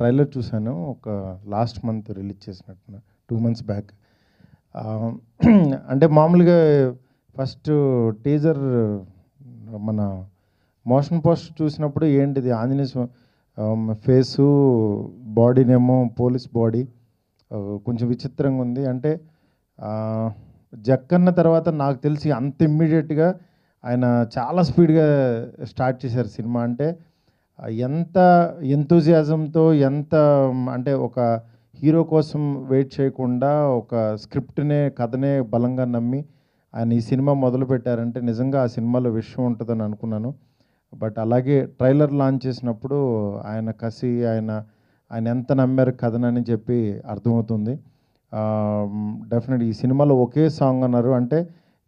Trailer చూశాను ఒక last month release చేసినట్టు టూ మంత్స్ బ్యాక్ అంటే మామూలుగా ఫస్ట్ టీజర్ మన మోషన్ పోస్ట్ చూసినప్పుడు ఏంటిది ఆంజనేయ ఫేసు బాడీనేమో పోలీస్ బాడీ కొంచెం విచిత్రంగా ఉంది అంటే జక్కన్న తర్వాత నాకు తెలిసి అంత ఇమ్మీడియట్గా ఆయన చాలా స్పీడ్గా స్టార్ట్ చేశారు సినిమా అంటే ఎంత ఎంతూజియాజంతో ఎంత అంటే ఒక హీరో కోసం వెయిట్ చేయకుండా ఒక స్క్రిప్ట్నే కథనే బలంగా నమ్మి ఆయన ఈ సినిమా మొదలుపెట్టారంటే నిజంగా ఆ సినిమాలో విషయం ఉంటుందని అనుకున్నాను బట్ అలాగే ట్రైలర్ లాంచ్ చేసినప్పుడు ఆయన కసి ఆయన ఆయన ఎంత నమ్మారు కథనని చెప్పి అర్థమవుతుంది డెఫినెట్ ఈ సినిమాలో ఒకే సాంగ్ అన్నారు అంటే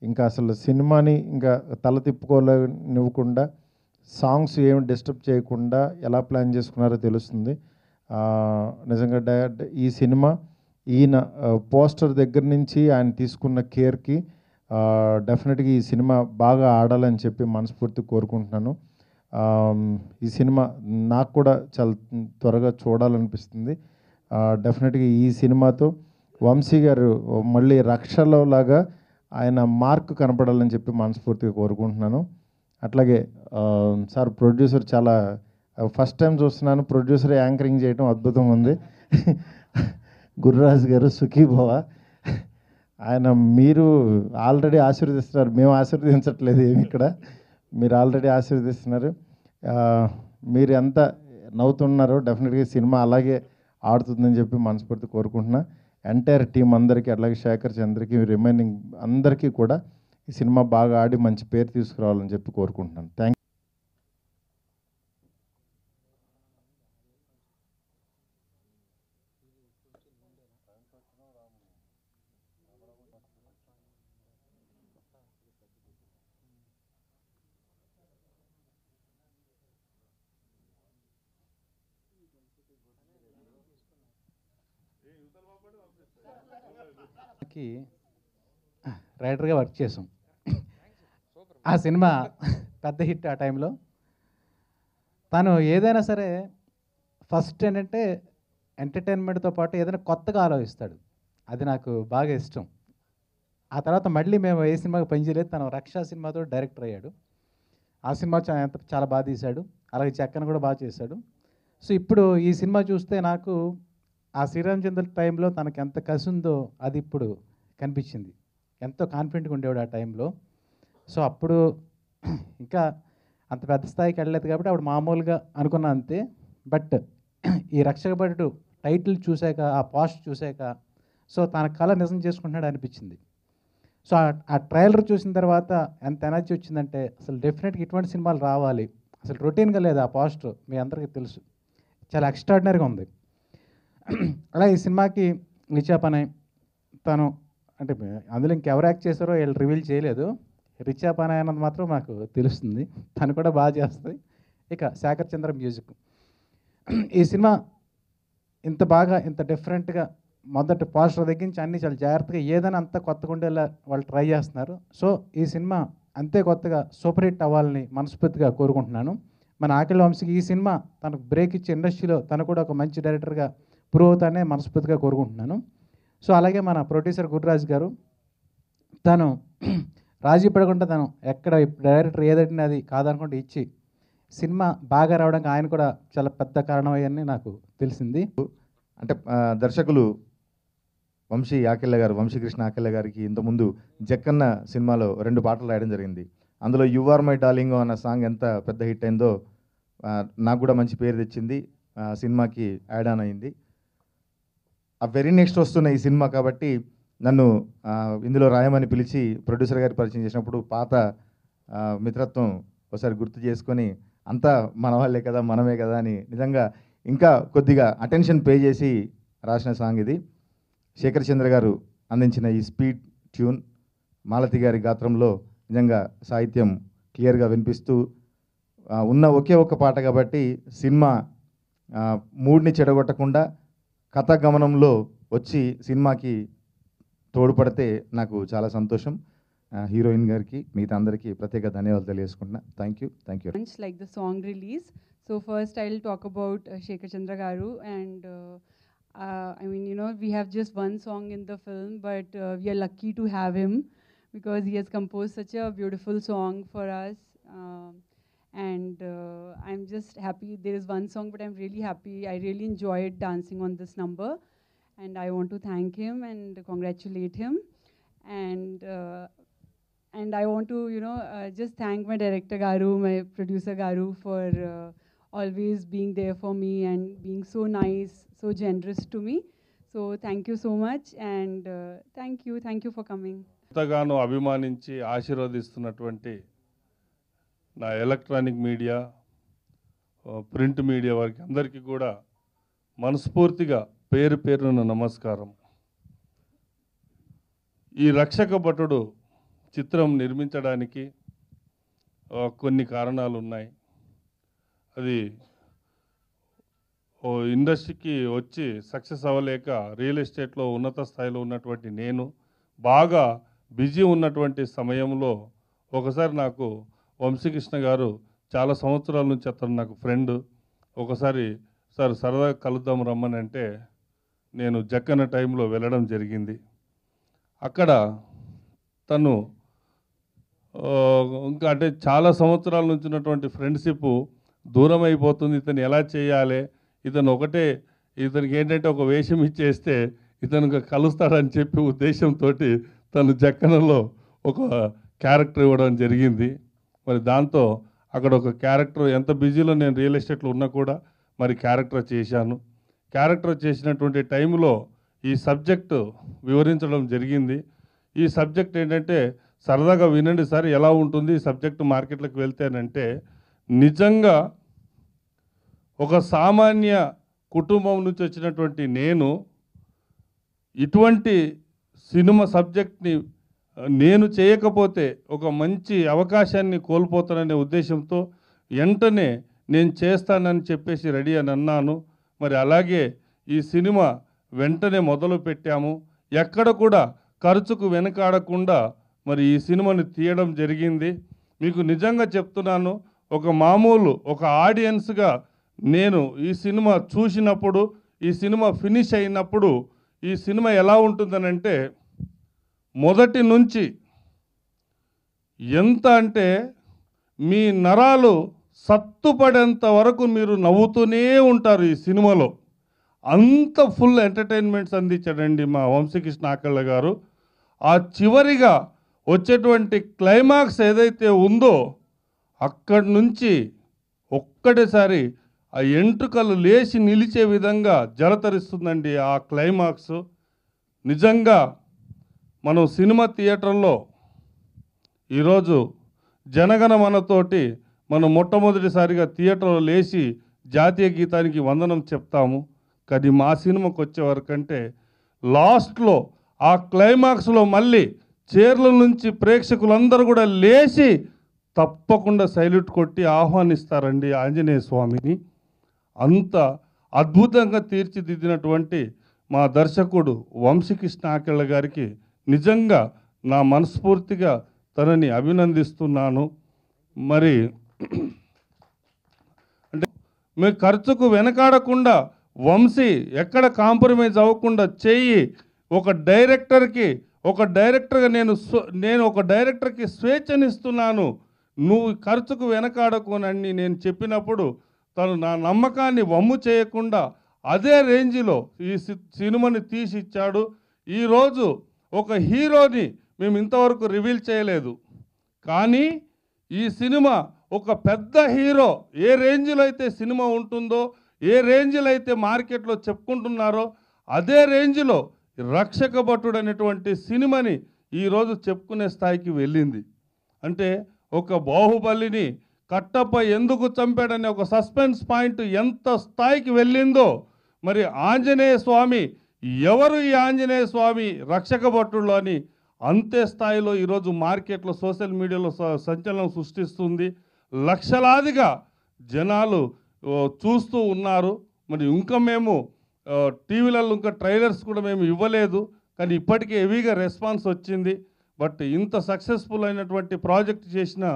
ఇంకా అసలు సినిమాని ఇంకా తల తిప్పుకోలేనివ్వకుండా సాంగ్స్ ఏమి డిస్టర్బ్ చేయకుండా ఎలా ప్లాన్ చేసుకున్నారో తెలుస్తుంది నిజంగా ఈ సినిమా ఈయన పోస్టర్ దగ్గర నుంచి ఆయన తీసుకున్న కేర్కి డెఫినెట్గా ఈ సినిమా బాగా ఆడాలని చెప్పి మనస్ఫూర్తి కోరుకుంటున్నాను ఈ సినిమా నాకు కూడా చాలా త్వరగా చూడాలనిపిస్తుంది డెఫినెట్గా ఈ సినిమాతో వంశీ గారు మళ్ళీ రక్షలో లాగా ఆయన మార్క్ కనపడాలని చెప్పి మనస్ఫూర్తిగా కోరుకుంటున్నాను అట్లాగే సార్ ప్రొడ్యూసర్ చాలా ఫస్ట్ టైం చూస్తున్నాను ప్రొడ్యూసర్ యాంకరింగ్ చేయడం అద్భుతం ఉంది గుర్రాజ్ గారు సుఖీభవ ఆయన మీరు ఆల్రెడీ ఆశీర్వదిస్తున్నారు మేము ఆశీర్వదించట్లేదు ఏమి ఇక్కడ మీరు ఆల్రెడీ ఆశీర్వదిస్తున్నారు మీరు ఎంత నవ్వుతున్నారో డెఫినెట్గా సినిమా అలాగే ఆడుతుందని చెప్పి మనస్ఫూర్తి కోరుకుంటున్నా ఎంటైర్ టీం అందరికీ అలాగే శేఖర్ చంద్రకి రిమైనింగ్ అందరికీ కూడా ఈ సినిమా బాగా ఆడి మంచి పేరు తీసుకురావాలని చెప్పి కోరుకుంటున్నాను థ్యాంక్ రైటర్గా వర్క్ చేసాం ఆ సినిమా పెద్ద హిట్ ఆ టైంలో తను ఏదైనా సరే ఫస్ట్ ఏంటంటే ఎంటర్టైన్మెంట్తో పాటు ఏదైనా కొత్తగా ఆలోచిస్తాడు అది నాకు బాగా ఇష్టం ఆ తర్వాత మళ్ళీ మేము ఏ సినిమాకి పనిచేయలేదు తను రక్ష సినిమాతో డైరెక్టర్ అయ్యాడు ఆ సినిమా చాలా బాగా తీశాడు అలాగే చక్కని కూడా బాగా చేశాడు సో ఇప్పుడు ఈ సినిమా చూస్తే నాకు ఆ శ్రీరామ్ చంద్ర టైంలో తనకు ఎంత కసి ఉందో అది ఇప్పుడు కనిపించింది ఎంతో కాన్ఫిడెంట్గా ఉండేవాడు ఆ టైంలో సో అప్పుడు ఇంకా అంత పెద్ద స్థాయికి వెళ్ళలేదు కాబట్టి అప్పుడు మామూలుగా అనుకున్నా అంతే బట్ ఈ రక్షక భటుడు టైటిల్ చూశాక ఆ పాస్ట్ చూశాక సో తన కళ నిజం చేసుకుంటున్నాడు అనిపించింది సో ఆ ట్రైలర్ చూసిన తర్వాత ఎంత ఎనర్జీ వచ్చిందంటే అసలు డెఫినెట్గా ఇటువంటి సినిమాలు రావాలి అసలు రొటీన్గా లేదు ఆ పాస్టర్ మీ అందరికీ తెలుసు చాలా ఎక్స్ట్రాడినరీగా ఉంది అలా ఈ సినిమాకి నిచాపనే తను అంటే అందులో ఇంకెవరు యాక్ట్ చేశారో వీళ్ళు రివీల్ చేయలేదు రిచా పని మాత్రం మాకు తెలుస్తుంది తను కూడా బాగా చేస్తుంది ఇక శేఖర్ చంద్ర మ్యూజిక్ ఈ సినిమా ఇంత బాగా ఇంత డిఫరెంట్గా మొదటి పోస్టర్ దగ్గర నుంచి అన్ని చాలా జాగ్రత్తగా ఏదైనా అంత కొత్తగా ఉండేలా వాళ్ళు ట్రై చేస్తున్నారు సో ఈ సినిమా అంతే కొత్తగా సూపర్ హిట్ అవ్వాలని మనస్ఫూర్తిగా కోరుకుంటున్నాను మన ఆకిల వంశీకి ఈ సినిమా తనకు బ్రేక్ ఇచ్చే ఇండస్ట్రీలో తను కూడా ఒక మంచి డైరెక్టర్గా ప్రూవ్ అవుతానే మనస్ఫూర్తిగా కోరుకుంటున్నాను సో అలాగే మన ప్రొడ్యూసర్ గురురాజ్ గారు తను రాజీ పడకుండా తను ఎక్కడ డైరెక్టర్ ఏదంటే అది కాదనుకుంటే ఇచ్చి సినిమా బాగా రావడానికి ఆయన కూడా చాలా పెద్ద కారణమయ్యని నాకు తెలిసింది అంటే దర్శకులు వంశీ ఆకెళ్ళ గారు వంశీకృష్ణ ఆకెళ్ళ గారికి ఇంతకుముందు జక్కన్న సినిమాలో రెండు పాటలు రాయడం జరిగింది అందులో యు ఆర్ మై డార్లింగ్ అన్న సాంగ్ ఎంత పెద్ద హిట్ అయిందో నాకు కూడా మంచి పేరు తెచ్చింది సినిమాకి యాడ్ ఆన్ అయింది ఆ వెరీ నెక్స్ట్ వస్తున్న ఈ సినిమా కాబట్టి నన్ను ఇందులో రాయమని పిలిచి ప్రొడ్యూసర్ గారు పరిచయం చేసినప్పుడు పాత మిత్రత్వం ఒకసారి గుర్తు చేసుకొని అంతా మన వాళ్ళే కదా మనమే కదా అని నిజంగా ఇంకా కొద్దిగా అటెన్షన్ పే చేసి రాసిన సాంగ్ ఇది శేఖర్ చంద్ర గారు అందించిన ఈ స్పీడ్ ట్యూన్ మాలతి గారి గాత్రంలో నిజంగా సాహిత్యం క్లియర్గా వినిపిస్తూ ఉన్న ఒకే ఒక్క పాట కాబట్టి సినిమా మూడ్ని చెడగొట్టకుండా కథ గమనంలో వచ్చి సినిమాకి తోడ్పడితే నాకు చాలా సంతోషం హీరోయిన్ గారికి మిగతా అందరికీ ప్రత్యేక ధన్యవాదాలు తెలియజేసుకుంటున్నా thank you thank you like the song release so first I will talk about Shekhar చంద్ర గారు and I mean you know we have just one song in the film but we are lucky to have him because he Hess compose such a beautiful song for us and I'm just happy there is one song but I'm really happy I really enjoy dancing on this number and I want to thank him and congratulate him. And uh, and I want to, you know, uh, just thank my director Garu, my producer Garu for uh, always being there for me and being so nice, so generous to me. So thank you so much and uh, thank you, thank you for coming. ఎంతగానో అభిమానించి ఆశీర్వదిస్తున్నటువంటి నా electronic media print media వారికి అందరికీ కూడా మనస్ఫూర్తిగా పేరు పేరున నమస్కారం ఈ రక్షక భటుడు చిత్రం నిర్మించడానికి కొన్ని కారణాలు ఉన్నాయి అది ఓ ఇండస్ట్రీకి వచ్చి సక్సెస్ అవ్వలేక రియల్ ఎస్టేట్లో ఉన్నత స్థాయిలో ఉన్నటువంటి నేను బాగా బిజీ ఉన్నటువంటి సమయంలో ఒకసారి నాకు వంశీకృష్ణ గారు చాలా సంవత్సరాల నుంచి అతను నాకు ఫ్రెండ్ ఒకసారి సార్ సరదాగా కలుద్దాం రమ్మని అంటే నేను జక్కన టైంలో వెళ్ళడం జరిగింది అక్కడ తను ఇంకా అంటే చాలా సంవత్సరాల నుంచి ఉన్నటువంటి ఫ్రెండ్షిప్ దూరం అయిపోతుంది ఇతను ఎలా చేయాలి ఇతను ఒకటే ఇతనికి ఏంటంటే ఒక వేషం ఇచ్చేస్తే ఇతను కలుస్తాడని చెప్పి ఉద్దేశంతో తను జక్కనలో ఒక క్యారెక్టర్ ఇవ్వడం జరిగింది మరి దాంతో అక్కడ ఒక క్యారెక్టర్ ఎంత బిజీలో నేను రియల్ ఎస్టేట్లో ఉన్నా కూడా మరి క్యారెక్టర్ చేశాను క్యారెక్టర్ చేసినటువంటి టైంలో ఈ సబ్జెక్టు వివరించడం జరిగింది ఈ సబ్జెక్ట్ ఏంటంటే సరదాగా వినండి సార్ ఎలా ఉంటుంది ఈ సబ్జెక్టు మార్కెట్లకు వెళ్తేనంటే నిజంగా ఒక సామాన్య కుటుంబం నుంచి వచ్చినటువంటి నేను ఇటువంటి సినిమా సబ్జెక్ట్ని నేను చేయకపోతే ఒక మంచి అవకాశాన్ని కోల్పోతాననే ఉద్దేశంతో వెంటనే నేను చేస్తానని చెప్పేసి రెడీ అని అన్నాను మరి అలాగే ఈ సినిమా వెంటనే మొదలు పెట్టాము ఎక్కడ కూడా ఖర్చుకు వెనకాడకుండా మరి ఈ సినిమాని తీయడం జరిగింది మీకు నిజంగా చెప్తున్నాను ఒక మామూలు ఒక ఆడియన్స్గా నేను ఈ సినిమా చూసినప్పుడు ఈ సినిమా ఫినిష్ అయినప్పుడు ఈ సినిమా ఎలా ఉంటుందనంటే మొదటి నుంచి ఎంత అంటే మీ నరాలు సత్తుపడేంత వరకు మీరు నవ్వుతూనే ఉంటారు ఈ సినిమాలో అంత ఫుల్ ఎంటర్టైన్మెంట్స్ అందించాడండి మా వంశీకృష్ణ ఆకళ్ళ గారు ఆ చివరిగా వచ్చేటువంటి క్లైమాక్స్ ఏదైతే ఉందో అక్కడి నుంచి ఒక్కటేసారి ఆ ఎంట్రుకలు లేచి నిలిచే విధంగా జలతరిస్తుందండి ఆ క్లైమాక్స్ నిజంగా మనం సినిమా థియేటర్లో ఈరోజు జనగణమనతోటి మనతోటి మనం మొట్టమొదటిసారిగా థియేటర్లో లేచి జాతీయ గీతానికి వందనం చెప్తాము కానీ మా సినిమాకి వచ్చేవరకంటే లాస్ట్లో ఆ క్లైమాక్స్లో మళ్ళీ చీరల నుంచి ప్రేక్షకులందరూ కూడా లేచి తప్పకుండా సైల్యూట్ కొట్టి ఆహ్వానిస్తారండి ఆంజనేయ స్వామిని అంత అద్భుతంగా తీర్చిదిద్దినటువంటి మా దర్శకుడు వంశీకృష్ణ ఆకేళ్ళ గారికి నిజంగా నా మనస్ఫూర్తిగా తనని అభినందిస్తున్నాను మరి అంటే మీ ఖర్చుకు వెనకాడకుండా వంశీ ఎక్కడ కాంప్రమైజ్ అవ్వకుండా చెయ్యి ఒక డైరెక్టర్కి ఒక డైరెక్టర్గా నేను నేను ఒక డైరెక్టర్కి స్వేచ్ఛనిస్తున్నాను నువ్వు ఖర్చుకు వెనకాడకునని నేను చెప్పినప్పుడు తను నా నమ్మకాన్ని వమ్ము చేయకుండా అదే రేంజ్లో ఈ సినిమాని తీసి ఇచ్చాడు ఈరోజు ఒక హీరోని మేము ఇంతవరకు రివీల్ చేయలేదు కానీ ఈ సినిమా ఒక పెద్ద హీరో ఏ రేంజ్లో అయితే సినిమా ఉంటుందో ఏ రేంజ్లో అయితే మార్కెట్లో చెప్పుకుంటున్నారో అదే రేంజ్లో రక్షక భటుడు అనేటువంటి సినిమాని ఈరోజు చెప్పుకునే స్థాయికి వెళ్ళింది అంటే ఒక బాహుబలిని కట్టప్ప ఎందుకు చంపాడనే ఒక సస్పెన్స్ పాయింట్ ఎంత స్థాయికి వెళ్ళిందో మరి ఆంజనేయ స్వామి ఎవరు ఈ ఆంజనేయ స్వామి రక్షక భట్టుల్లో అని అంతే స్థాయిలో ఈరోజు మార్కెట్లో సోషల్ మీడియాలో సంచలనం సృష్టిస్తుంది లక్షలాదిగా జనాలు చూస్తూ ఉన్నారు మరి ఇంకా మేము టీవీలలో ఇంకా ట్రైలర్స్ కూడా మేము ఇవ్వలేదు కానీ ఇప్పటికీ హెవీగా రెస్పాన్స్ వచ్చింది బట్ ఇంత సక్సెస్ఫుల్ అయినటువంటి ప్రాజెక్ట్ చేసిన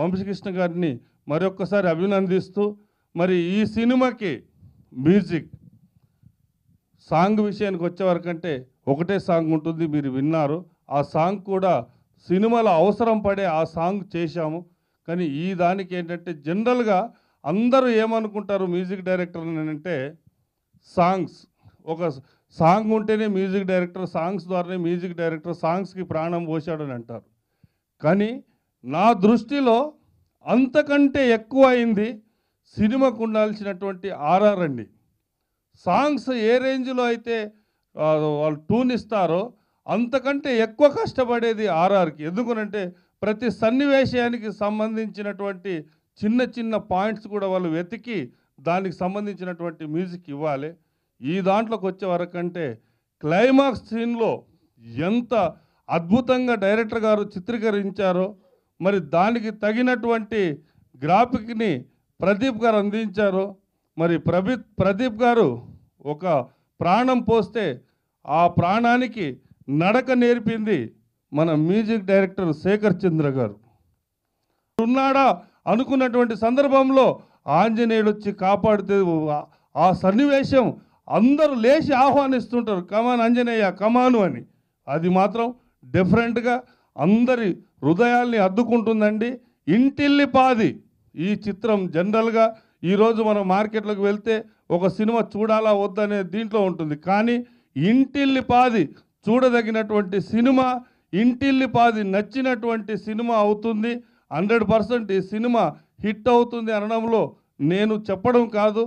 వంశకృష్ణ గారిని మరొక్కసారి అభినందిస్తూ మరి ఈ సినిమాకి మ్యూజిక్ సాంగ్ విషయానికి వచ్చేవరకంటే ఒకటే సాంగ్ ఉంటుంది మీరు విన్నారు ఆ సాంగ్ కూడా సినిమాలో అవసరం పడే ఆ సాంగ్ చేశాము కానీ ఈ దానికి ఏంటంటే జనరల్గా అందరూ ఏమనుకుంటారు మ్యూజిక్ డైరెక్టర్ అంటే సాంగ్స్ ఒక సాంగ్ ఉంటేనే మ్యూజిక్ డైరెక్టర్ సాంగ్స్ ద్వారానే మ్యూజిక్ డైరెక్టర్ సాంగ్స్కి ప్రాణం పోశాడు అని అంటారు కానీ నా దృష్టిలో అంతకంటే ఎక్కువ అయింది సినిమాకు ఉండాల్సినటువంటి ఆర్ఆర్ అండి సాంగ్స్ ఏ రేంజ్లో అయితే వాళ్ళు టూన్ ఇస్తారో అంతకంటే ఎక్కువ కష్టపడేది ఆర్ఆర్కి ఎందుకనంటే ప్రతి సన్నివేశానికి సంబంధించినటువంటి చిన్న చిన్న పాయింట్స్ కూడా వాళ్ళు వెతికి దానికి సంబంధించినటువంటి మ్యూజిక్ ఇవ్వాలి ఈ దాంట్లోకి వచ్చే వరకంటే క్లైమాక్స్ సీన్లో ఎంత అద్భుతంగా డైరెక్టర్ గారు చిత్రీకరించారో మరి దానికి తగినటువంటి గ్రాఫిక్ని ప్రదీప్ గారు అందించారు మరి ప్రభి ప్రదీప్ గారు ఒక ప్రాణం పోస్తే ఆ ప్రాణానికి నడక నేర్పింది మన మ్యూజిక్ డైరెక్టర్ శేఖర్ చంద్ర గారు ఉన్నాడా అనుకున్నటువంటి సందర్భంలో ఆంజనేయుడు వచ్చి కాపాడితే ఆ సన్నివేశం అందరూ లేచి ఆహ్వానిస్తుంటారు కమాన్ ఆంజనేయ కమాను అని అది మాత్రం డిఫరెంట్గా అందరి హృదయాల్ని అద్దుకుంటుందండి ఇంటిల్లి పాది ఈ చిత్రం జనరల్గా ఈరోజు మనం మార్కెట్లోకి వెళ్తే ఒక సినిమా చూడాలా వద్దనే దీంట్లో ఉంటుంది కానీ ఇంటిల్లి పాది చూడదగినటువంటి సినిమా ఇంటిల్లిపాది నచ్చినటువంటి సినిమా అవుతుంది హండ్రెడ్ పర్సెంట్ ఈ సినిమా హిట్ అవుతుంది అనడంలో నేను చెప్పడం కాదు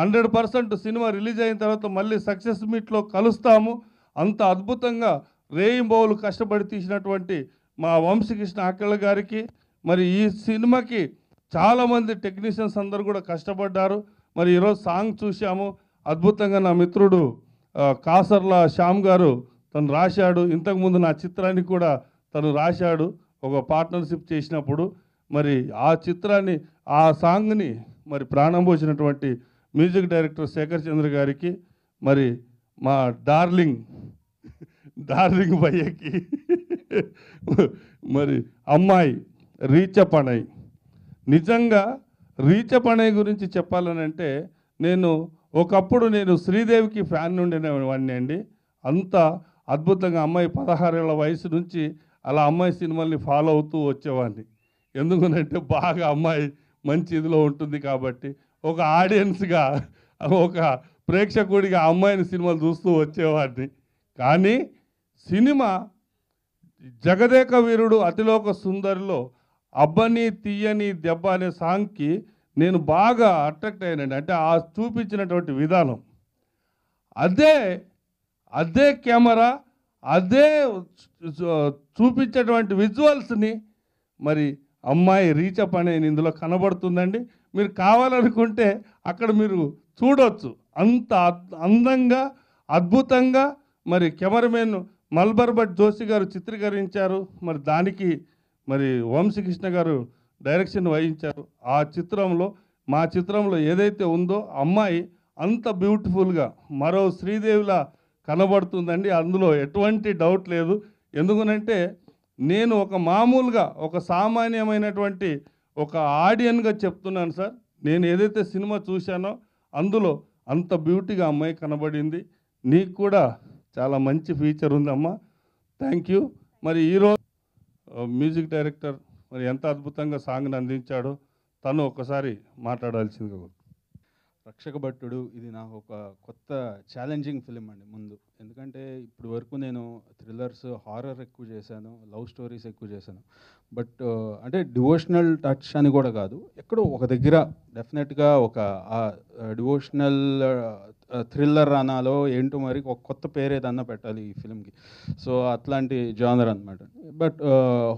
హండ్రెడ్ పర్సెంట్ సినిమా రిలీజ్ అయిన తర్వాత మళ్ళీ సక్సెస్ మీట్లో కలుస్తాము అంత అద్భుతంగా రేయింబౌలు కష్టపడి తీసినటువంటి మా వంశీకృష్ణ ఆకళ్ళ గారికి మరి ఈ సినిమాకి చాలామంది టెక్నీషియన్స్ అందరూ కూడా కష్టపడ్డారు మరి ఈరోజు సాంగ్ చూసాము అద్భుతంగా నా మిత్రుడు కాసర్ల శ్యామ్ గారు తను రాశాడు ఇంతకుముందు నా చిత్రానికి కూడా తను రాశాడు ఒక పార్ట్నర్షిప్ చేసినప్పుడు మరి ఆ చిత్రాన్ని ఆ సాంగ్ని మరి ప్రాణం పోసినటువంటి మ్యూజిక్ డైరెక్టర్ శేఖర్ చంద్ర గారికి మరి మా డార్లింగ్ డార్లింగ్ భయ్యకి మరి అమ్మాయి రీచపణై నిజంగా రీచపణై గురించి చెప్పాలనంటే నేను ఒకప్పుడు నేను శ్రీదేవికి ఫ్యాన్ నుండి వాడిని అండి అంతా అద్భుతంగా అమ్మాయి పదహారేళ్ల వయసు నుంచి అలా అమ్మాయి సినిమాల్ని ఫాలో అవుతూ వచ్చేవాడిని ఎందుకంటే బాగా అమ్మాయి మంచి ఇదిలో ఉంటుంది కాబట్టి ఒక ఆడియన్స్గా ఒక ప్రేక్షకుడిగా అమ్మాయిని సినిమాలు చూస్తూ వచ్చేవాడిని కానీ సినిమా జగదేక వీరుడు అతిలోక సుందరిలో అబ్బని తీయని దెబ్బ అనే సాంగ్కి నేను బాగా అట్రాక్ట్ అయ్యానండి అంటే ఆ చూపించినటువంటి విధానం అదే అదే కెమెరా అదే చూపించేటువంటి విజువల్స్ని మరి అమ్మాయి రీచప్ అనే ఇందులో కనబడుతుందండి మీరు కావాలనుకుంటే అక్కడ మీరు చూడొచ్చు అంత అందంగా అద్భుతంగా మరి కెమెరామెన్ మల్బర్ భట్ జోషి గారు చిత్రీకరించారు మరి దానికి మరి వంశీకృష్ణ గారు డైరెక్షన్ వహించారు ఆ చిత్రంలో మా చిత్రంలో ఏదైతే ఉందో అమ్మాయి అంత బ్యూటిఫుల్గా మరో శ్రీదేవిలా కనబడుతుందండి అందులో ఎటువంటి డౌట్ లేదు ఎందుకనంటే నేను ఒక మామూలుగా ఒక సామాన్యమైనటువంటి ఒక ఆడియన్గా చెప్తున్నాను సార్ నేను ఏదైతే సినిమా చూశానో అందులో అంత బ్యూటీగా అమ్మాయి కనబడింది నీకు కూడా చాలా మంచి ఫీచర్ ఉందమ్మా థ్యాంక్ యూ మరి ఈరోజు మ్యూజిక్ డైరెక్టర్ మరి ఎంత అద్భుతంగా సాంగ్ని అందించాడో తను ఒకసారి మాట్లాడాల్సిందిగా రక్షక భట్టుడు ఇది నాకు ఒక కొత్త ఛాలెంజింగ్ ఫిలిం అండి ముందు ఎందుకంటే ఇప్పుడు వరకు నేను థ్రిల్లర్స్ హారర్ ఎక్కువ చేశాను లవ్ స్టోరీస్ ఎక్కువ చేశాను బట్ uh, అంటే డివోషనల్ టచ్ అని కూడా కాదు ఎక్కడో ఒక దగ్గర డెఫినెట్గా ఒక డివోషనల్ థ్రిల్లర్ అనాలో ఏంటో మరి ఒక కొత్త పేరు ఏదన్నా పెట్టాలి ఈ ఫిలింకి సో అట్లాంటి జానర్ అనమాట but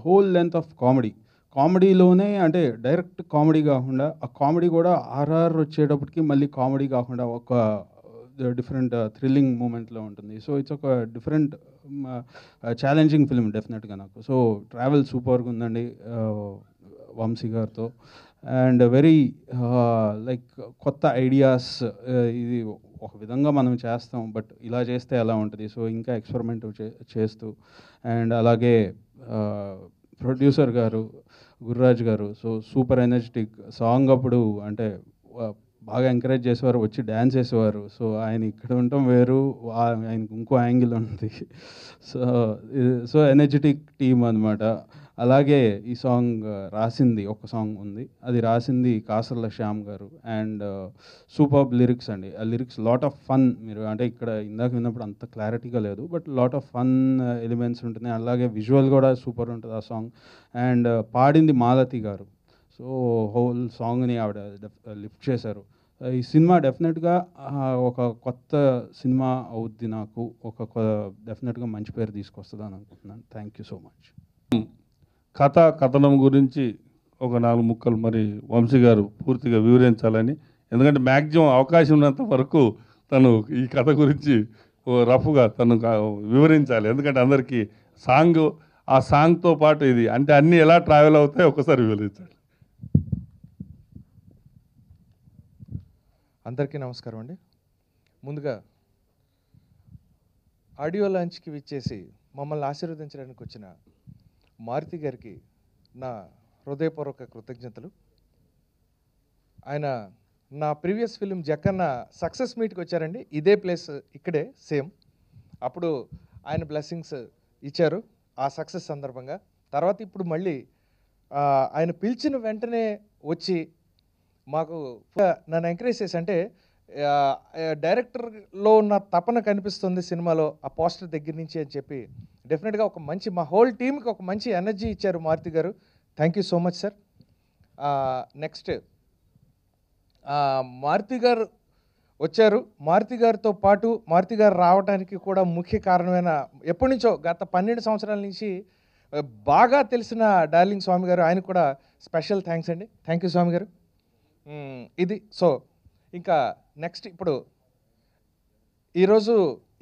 whole length of comedy కామెడీలోనే అంటే డైరెక్ట్ కామెడీ కాకుండా ఆ కామెడీ కూడా ఆర్ఆర్ వచ్చేటప్పటికి మళ్ళీ కామెడీ కాకుండా ఒక డిఫరెంట్ థ్రిల్లింగ్ మూమెంట్లో ఉంటుంది సో ఇట్స్ ఒక డిఫరెంట్ ఛాలెంజింగ్ ఫిల్మ్ డెఫినెట్గా నాకు సో ట్రావెల్ సూపర్గా ఉందండి వంశీ గారితో అండ్ వెరీ లైక్ కొత్త ఐడియాస్ ఇది ఒక విధంగా మనం చేస్తాం బట్ ఇలా చేస్తే ఎలా ఉంటుంది సో ఇంకా ఎక్స్పెరిమెంట్ చేస్తూ అండ్ అలాగే ప్రొడ్యూసర్ గారు గుర్రాజ్ గారు సో సూపర్ ఎనర్జెటిక్ సాంగ్ అప్పుడు అంటే బాగా ఎంకరేజ్ చేసేవారు వచ్చి డ్యాన్స్ చేసేవారు సో ఆయన ఇక్కడ ఉండటం వేరు ఆయనకు ఇంకో యాంగిల్ ఉంది సో సో ఎనర్జెటిక్ టీమ్ అనమాట అలాగే ఈ సాంగ్ రాసింది ఒక సాంగ్ ఉంది అది రాసింది కాసర్ల శ్యామ్ గారు అండ్ సూపర్ లిరిక్స్ అండి ఆ లిరిక్స్ లాట్ ఆఫ్ ఫన్ మీరు అంటే ఇక్కడ ఇందాక విన్నప్పుడు అంత క్లారిటీగా లేదు but lot of fun elements ఉంటుంది అలాగే విజువల్ కూడా సూపర్ ఉంటుంది ఆ సాంగ్ అండ్ పాడింది మాలతి గారు సో హోల్ సాంగ్ని ఆవిడ లిఫ్ట్ చేశారు ఈ సినిమా డెఫినెట్గా ఒక కొత్త సినిమా అవుద్ది నాకు ఒక డెఫినెట్గా మంచి పేరు తీసుకొస్తుంది అని అనుకుంటున్నాను థ్యాంక్ యూ సో మచ్ కథ కథనం గురించి ఒక నాలుగు ముక్కలు మరి వంశీ గారు పూర్తిగా వివరించాలని ఎందుకంటే మ్యాక్సిమం అవకాశం ఉన్నంత వరకు తను ఈ కథ గురించి రఫ్గా తను వివరించాలి ఎందుకంటే అందరికీ సాంగ్ ఆ సాంగ్తో పాటు ఇది అంటే అన్నీ ఎలా ట్రావెల్ అవుతాయి ఒకసారి వివరించాలి అందరికీ నమస్కారం అండి ముందుగా ఆడియో లాంచ్కి విచ్చేసి మమ్మల్ని ఆశీర్వదించడానికి వచ్చిన మారుతి గారికి నా హృదయపూర్వక కృతజ్ఞతలు ఆయన నా ప్రీవియస్ ఫిలిం జక్కన్న సక్సెస్ మీట్కి వచ్చారండి ఇదే ప్లేస్ ఇక్కడే సేమ్ అప్పుడు ఆయన బ్లెస్సింగ్స్ ఇచ్చారు ఆ సక్సెస్ సందర్భంగా తర్వాత ఇప్పుడు మళ్ళీ ఆయన పిలిచిన వెంటనే వచ్చి మాకు నన్ను ఎంకరేజ్ చేసి అంటే డైరెక్టర్లో ఉన్న తపన కనిపిస్తుంది సినిమాలో ఆ పోస్టర్ దగ్గర నుంచి అని చెప్పి డెఫినెట్గా ఒక మంచి మా హోల్ టీమ్కి ఒక మంచి ఎనర్జీ ఇచ్చారు మారుతి గారు thank you so much sir next Maruthi గారు వచ్చారు మారుతి గారితో పాటు మారుతి గారు రావడానికి కూడా ముఖ్య కారణమైన ఎప్పటి నుంచో గత పన్నెండు సంవత్సరాల నుంచి బాగా తెలిసిన డార్లింగ్ స్వామి గారు ఆయన కూడా స్పెషల్ థ్యాంక్స్ అండి థ్యాంక్ యూ స్వామి గారు ఇది సో ఇంకా నెక్స్ట్ ఇప్పుడు ఈరోజు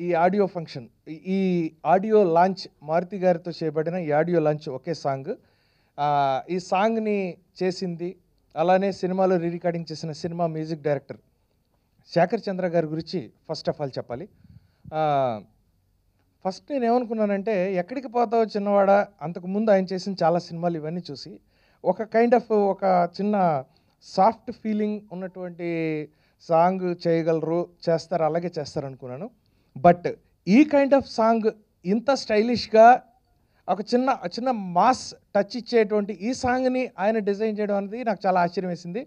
ఈ ఆడియో ఫంక్షన్ ఈ ఆడియో లాంచ్ మారుతి గారితో చేయబడిన ఈ ఆడియో లాంచ్ ఒకే సాంగ్ ఈ సాంగ్ని చేసింది అలానే సినిమాలో రీ రికార్డింగ్ చేసిన cinema music director Sekhar Chandra గారి గురించి ఫస్ట్ ఆఫ్ ఆల్ చెప్పాలి ఫస్ట్ నేను ఏమనుకున్నానంటే ఎక్కడికి పోతావు చిన్నవాడా అంతకుముందు ఆయన చేసిన చాలా సినిమాలు ఇవన్నీ చూసి ఒక కైండ్ ఆఫ్ ఒక చిన్న సాఫ్ట్ ఫీలింగ్ ఉన్నటువంటి సాంగ్ చేయగలరు చేస్తారు అలాగే చేస్తారు అనుకున్నాను బట్ ఈ కైండ్ ఆఫ్ సాంగ్ ఇంత స్టైలిష్గా ఒక చిన్న చిన్న మాస్ టచ్ ఇచ్చేటువంటి ఈ సాంగ్ని ఆయన డిజైన్ చేయడం అనేది నాకు చాలా ఆశ్చర్యం వేసింది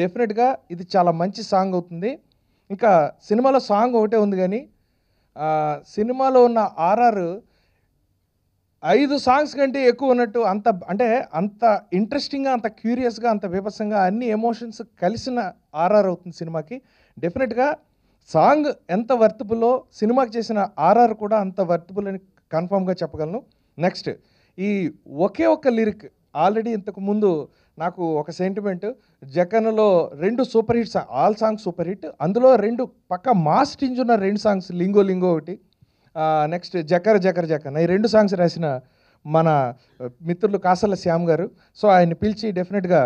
డెఫినెట్గా ఇది చాలా మంచి సాంగ్ అవుతుంది ఇంకా సినిమాలో సాంగ్ ఒకటే ఉంది కానీ సినిమాలో ఉన్న ఆర్ఆర్ ఐదు సాంగ్స్ కంటే ఎక్కువ ఉన్నట్టు అంత అంటే అంత ఇంట్రెస్టింగ్గా అంత క్యూరియస్గా అంత బీభత్సంగా అన్ని ఎమోషన్స్ కలిసిన ఆర్ఆర్ అవుతుంది సినిమాకి డెఫినెట్గా సాంగ్ ఎంత వర్తబులో సినిమాకి చేసిన ఆర్ఆర్ కూడా అంత వర్తిపుల్ అని కన్ఫామ్గా చెప్పగలను నెక్స్ట్ ఈ ఒకే ఒక్క లిరిక్ ఆల్రెడీ ఇంతకు ముందు నాకు ఒక సెంటిమెంట్ జగన్లో రెండు super hit song all songs super hit అందులో రెండు పక్క మాస్ట్ ఇంజున్న రెండు సాంగ్స్ లింగో లింగో ఒకటి నెక్స్ట్ జకర్ జకర్ జకర్ ఈ రెండు సాంగ్స్ రాసిన మన మిత్రులు కాసల శ్యామ్ గారు సో ఆయన పిలిచి డెఫినెట్గా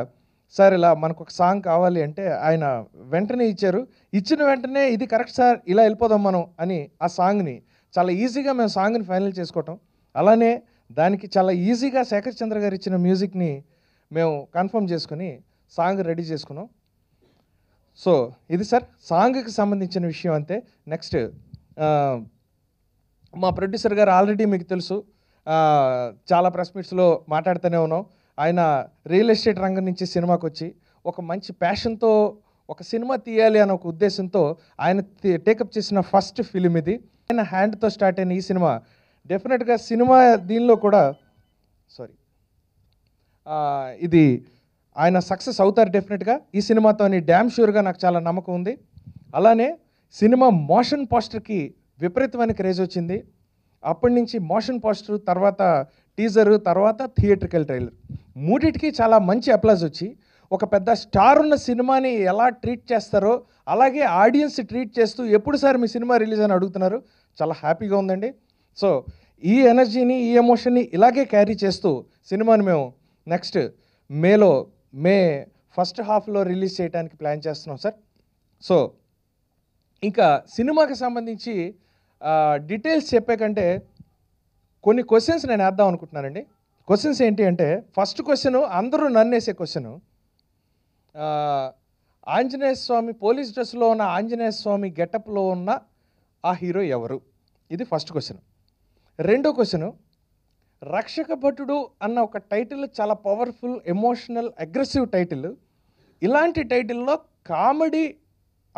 సార్ ఇలా మనకు ఒక సాంగ్ కావాలి అంటే ఆయన వెంటనే ఇచ్చారు ఇచ్చిన వెంటనే ఇది కరెక్ట్ సార్ ఇలా వెళ్ళిపోదాం మనం అని ఆ సాంగ్ని చాలా ఈజీగా మేము సాంగ్ని ఫైనల్ చేసుకోవటం అలానే దానికి చాలా ఈజీగా శేఖర్ చంద్ర గారు ఇచ్చిన మ్యూజిక్ని మేము కన్ఫర్మ్ చేసుకుని సాంగ్ రెడీ చేసుకున్నాం సో ఇది సార్ సాంగ్కి సంబంధించిన విషయం అంతే నెక్స్ట్ మా ప్రొడ్యూసర్ గారు ఆల్రెడీ మీకు తెలుసు చాలా ప్రెస్ మీట్స్లో మాట్లాడుతూనే ఉన్నాం ఆయన రియల్ ఎస్టేట్ రంగం నుంచి సినిమాకి వచ్చి ఒక మంచి ప్యాషన్తో ఒక సినిమా తీయాలి అనే ఒక ఉద్దేశంతో ఆయన టేకప్ చేసిన ఫస్ట్ ఫిలిం ఇది ఆయన హ్యాండ్తో స్టార్ట్ అయిన ఈ సినిమా డెఫినెట్గా సినిమా దీనిలో కూడా సారీ ఇది ఆయన సక్సెస్ అవుతారు డెఫినెట్గా ఈ సినిమాతోని డ్యామ్ షూర్గా నాకు చాలా నమ్మకం ఉంది అలానే సినిమా మోషన్ పోస్టర్కి విపరీతమైన క్రేజ్ వచ్చింది అప్పటి నుంచి మోషన్ పోస్టర్ తర్వాత టీజర్ తర్వాత థియేట్రికల్ ట్రైలర్ మూడిటికి చాలా మంచి అప్లాజ్ వచ్చి ఒక పెద్ద స్టార్ ఉన్న సినిమాని ఎలా ట్రీట్ చేస్తారో అలాగే ఆడియన్స్ ట్రీట్ చేస్తూ ఎప్పుడు సార్ మీ సినిమా రిలీజ్ అని అడుగుతున్నారు చాలా హ్యాపీగా ఉందండి సో ఈ ఎనర్జీని ఈ ఎమోషన్ని ఇలాగే క్యారీ చేస్తూ సినిమాని మేము నెక్స్ట్ మేలో మే ఫస్ట్ హాఫ్లో రిలీజ్ చేయడానికి ప్లాన్ చేస్తున్నాం సార్ సో ఇంకా సినిమాకి సంబంధించి డీటెయిల్స్ చెప్పే కంటే కొన్ని క్వశ్చన్స్ నేను వేద్దాం అనుకుంటున్నానండి క్వశ్చన్స్ ఏంటి అంటే ఫస్ట్ క్వశ్చన్ అందరూ నన్ను వేసే క్వశ్చన్ ఆంజనేయ స్వామి పోలీస్ డ్రెస్లో ఉన్న ఆంజనేయ స్వామి గెటప్లో ఉన్న ఆ హీరో ఎవరు ఇది ఫస్ట్ క్వశ్చన్ రెండో క్వశ్చను రక్షక భటుడు అన్న ఒక టైటిల్ చాలా పవర్ఫుల్ ఎమోషనల్ అగ్రెసివ్ టైటిల్ ఇలాంటి టైటిల్లో కామెడీ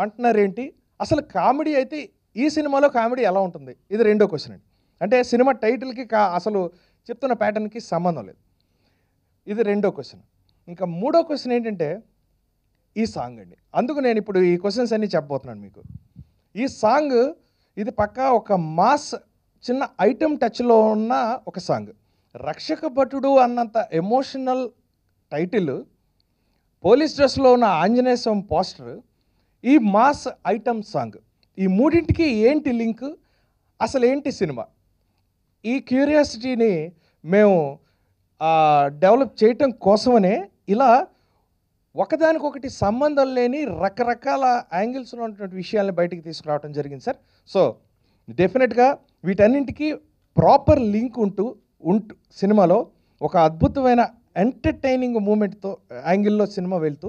అంటున్నారేంటి అసలు కామెడీ అయితే ఈ సినిమాలో కామెడీ ఎలా ఉంటుంది ఇది రెండో క్వశ్చన్ అండి అంటే సినిమా టైటిల్కి కా అసలు చెప్తున్న ప్యాటర్న్కి సంబంధం లేదు ఇది రెండో క్వశ్చన్ ఇంకా మూడో క్వశ్చన్ ఏంటంటే ఈ సాంగ్ అండి అందుకు నేను ఇప్పుడు ఈ క్వశ్చన్స్ అన్నీ చెప్పబోతున్నాను మీకు ఈ సాంగ్ ఇది పక్కా ఒక మాస్ చిన్న ఐటమ్ టచ్లో ఉన్న ఒక సాంగ్ రక్షక భటుడు అన్నంత ఎమోషనల్ టైటిల్ పోలీస్ డ్రెస్లో ఉన్న ఆంజనేయ స్వామి పోస్టర్ ఈ మాస్ ఐటమ్ సాంగ్ ఈ మూడింటికి ఏంటి లింక్ అసలు ఏంటి సినిమా ఈ క్యూరియాసిటీని మేము డెవలప్ చేయటం కోసమనే ఇలా ఒకదానికొకటి సంబంధం లేని రకరకాల యాంగిల్స్లో ఉన్నటువంటి విషయాల్ని బయటికి తీసుకురావడం జరిగింది సార్ సో డెఫినెట్గా వీటన్నింటికి ప్రాపర్ లింక్ ఉంటూ ఉంటూ సినిమాలో ఒక అద్భుతమైన ఎంటర్టైనింగ్ మూమెంట్తో యాంగిల్లో సినిమా వెళ్తూ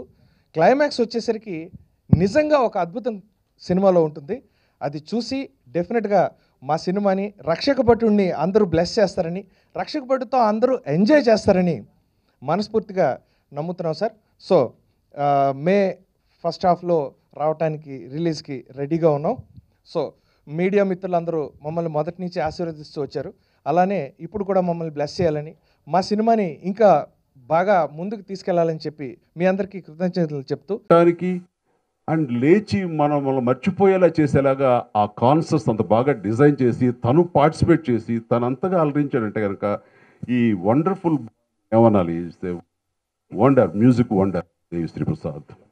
క్లైమాక్స్ వచ్చేసరికి నిజంగా ఒక అద్భుతం సినిమాలో ఉంటుంది అది చూసి డెఫినెట్గా మా సినిమాని రక్షక భటుడిని అందరూ బ్లెస్ చేస్తారని రక్షక భటుతో అందరూ ఎంజాయ్ చేస్తారని మనస్ఫూర్తిగా నమ్ముతున్నాం సార్ సో మే ఫస్ట్ హాఫ్లో రావటానికి రిలీజ్కి రెడీగా ఉన్నాం సో మీడియా మిత్రులందరూ మమ్మల్ని మొదటి నుంచి ఆశీర్వదిస్తూ వచ్చారు అలానే ఇప్పుడు కూడా మమ్మల్ని బ్లెస్ చేయాలని మా సినిమాని ఇంకా బాగా ముందుకు తీసుకెళ్లాలని చెప్పి మీ అందరికీ కృతజ్ఞతలు చెప్తూ అండ్ లేచి మనం మనం మర్చిపోయేలా చేసేలాగా ఆ కాన్సెస్ అంత బాగా డిజైన్ చేసి తను పార్టిసిపేట్ చేసి తనంతగా అలరించాడంటే కనుక ఈ వండర్ఫుల్ ఏమనాలి వండర్ మ్యూజిక్ వండర్ దేవి శ్రీప్రసాద్